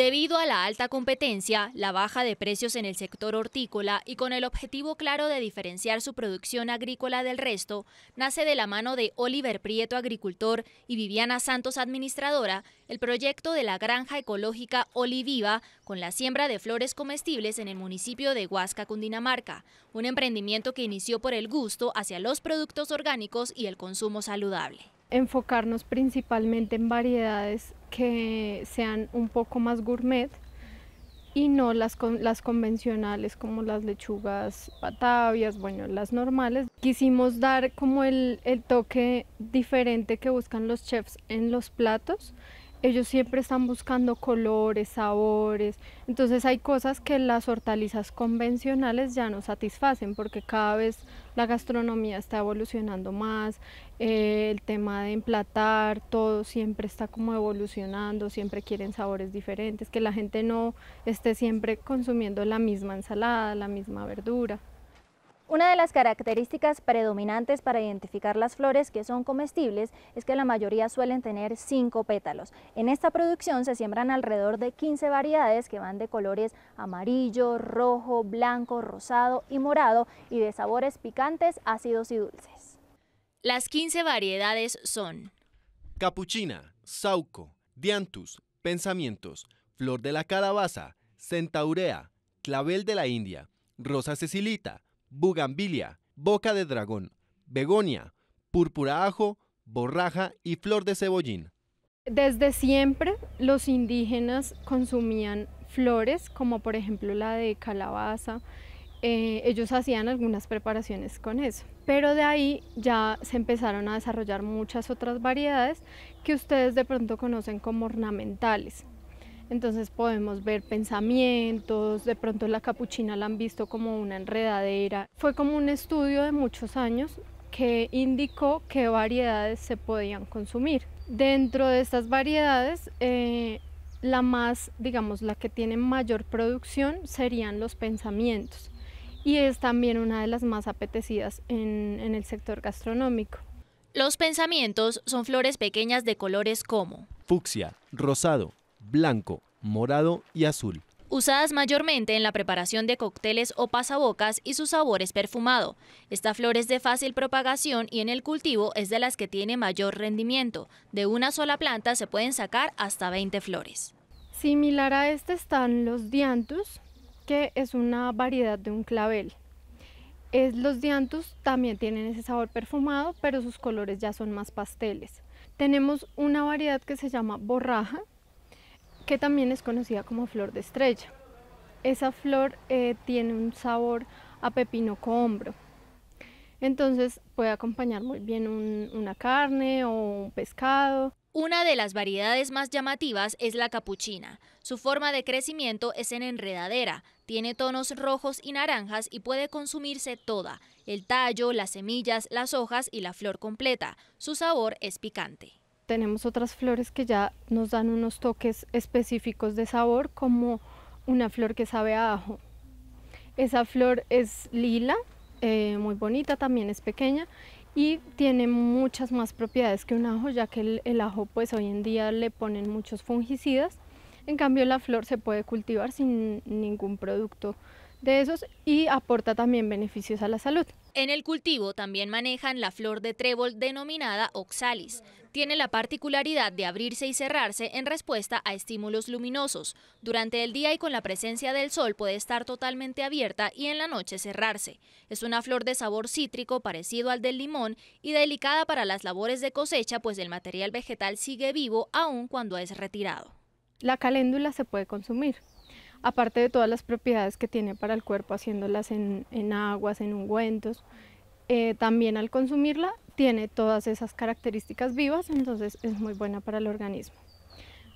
Debido a la alta competencia, la baja de precios en el sector hortícola y con el objetivo claro de diferenciar su producción agrícola del resto, nace de la mano de Oliver Prieto, agricultor, y Viviana Santos, administradora, el proyecto de la granja ecológica Oliviva con la siembra de flores comestibles en el municipio de Huasca, Cundinamarca, un emprendimiento que inició por el gusto hacia los productos orgánicos y el consumo saludable. Enfocarnos principalmente en variedades que sean un poco más gourmet y no las, las convencionales como las lechugas batavias, bueno, las normales. Quisimos dar como el, el toque diferente que buscan los chefs en los platos. Ellos siempre están buscando colores, sabores, entonces hay cosas que las hortalizas convencionales ya no satisfacen porque cada vez la gastronomía está evolucionando más, eh, el tema de emplatar, todo siempre está como evolucionando, siempre quieren sabores diferentes, que la gente no esté siempre consumiendo la misma ensalada, la misma verdura. Una de las características predominantes para identificar las flores que son comestibles es que la mayoría suelen tener cinco pétalos. En esta producción se siembran alrededor de 15 variedades que van de colores amarillo, rojo, blanco, rosado y morado y de sabores picantes, ácidos y dulces. Las 15 variedades son Capuchina, Sauco, Diantus, Pensamientos, Flor de la Calabaza, Centaurea, Clavel de la India, Rosa Cecilita, bugambilia, boca de dragón, begonia, púrpura ajo, borraja y flor de cebollín. Desde siempre los indígenas consumían flores, como por ejemplo la de calabaza. Eh, ellos hacían algunas preparaciones con eso, pero de ahí ya se empezaron a desarrollar muchas otras variedades que ustedes de pronto conocen como ornamentales. Entonces podemos ver pensamientos, de pronto la capuchina la han visto como una enredadera. Fue como un estudio de muchos años que indicó qué variedades se podían consumir. Dentro de estas variedades, eh, la más, digamos, la que tiene mayor producción serían los pensamientos y es también una de las más apetecidas en, en el sector gastronómico. Los pensamientos son flores pequeñas de colores como fucsia, rosado, blanco, morado y azul. Usadas mayormente en la preparación de cócteles o pasabocas y su sabor es perfumado. Esta flor es de fácil propagación y en el cultivo es de las que tiene mayor rendimiento. De una sola planta se pueden sacar hasta 20 flores. Similar a este están los diantus, que es una variedad de un clavel. los diantus también tienen ese sabor perfumado, pero sus colores ya son más pasteles. Tenemos una variedad que se llama borraja, que también es conocida como flor de estrella. Esa flor eh, tiene un sabor a pepino cohombro. Entonces puede acompañar muy bien una carne o un pescado. Una de las variedades más llamativas es la capuchina. Su forma de crecimiento es en enredadera, tiene tonos rojos y naranjas y puede consumirse toda, el tallo, las semillas, las hojas y la flor completa. Su sabor es picante tenemos otras flores que ya nos dan unos toques específicos de sabor, como una flor que sabe a ajo. Esa flor es lila, eh, muy bonita, también es pequeña y tiene muchas más propiedades que un ajo, ya que el, el ajo pues hoy en día le ponen muchos fungicidas. En cambio la flor se puede cultivar sin ningún producto de esos y aporta también beneficios a la salud. En el cultivo también manejan la flor de trébol denominada oxalis. Tiene la particularidad de abrirse y cerrarse en respuesta a estímulos luminosos. Durante el día y con la presencia del sol puede estar totalmente abierta y en la noche cerrarse. Es una flor de sabor cítrico parecido al del limón y delicada para las labores de cosecha pues el material vegetal sigue vivo aún cuando es retirado. La caléndula se puede consumir, aparte de todas las propiedades que tiene para el cuerpo, haciéndolas en, aguas, en ungüentos, eh, también al consumirla tiene todas esas características vivas, entonces es muy buena para el organismo.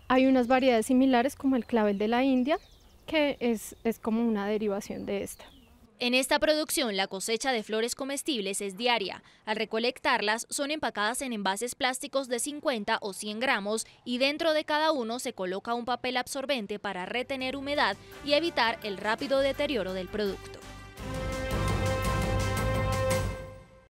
Hay unas variedades similares como el clavel de la India, que es, es como una derivación de esta. En esta producción, la cosecha de flores comestibles es diaria. Al recolectarlas, son empacadas en envases plásticos de 50 o 100 gramos y dentro de cada uno se coloca un papel absorbente para retener humedad y evitar el rápido deterioro del producto.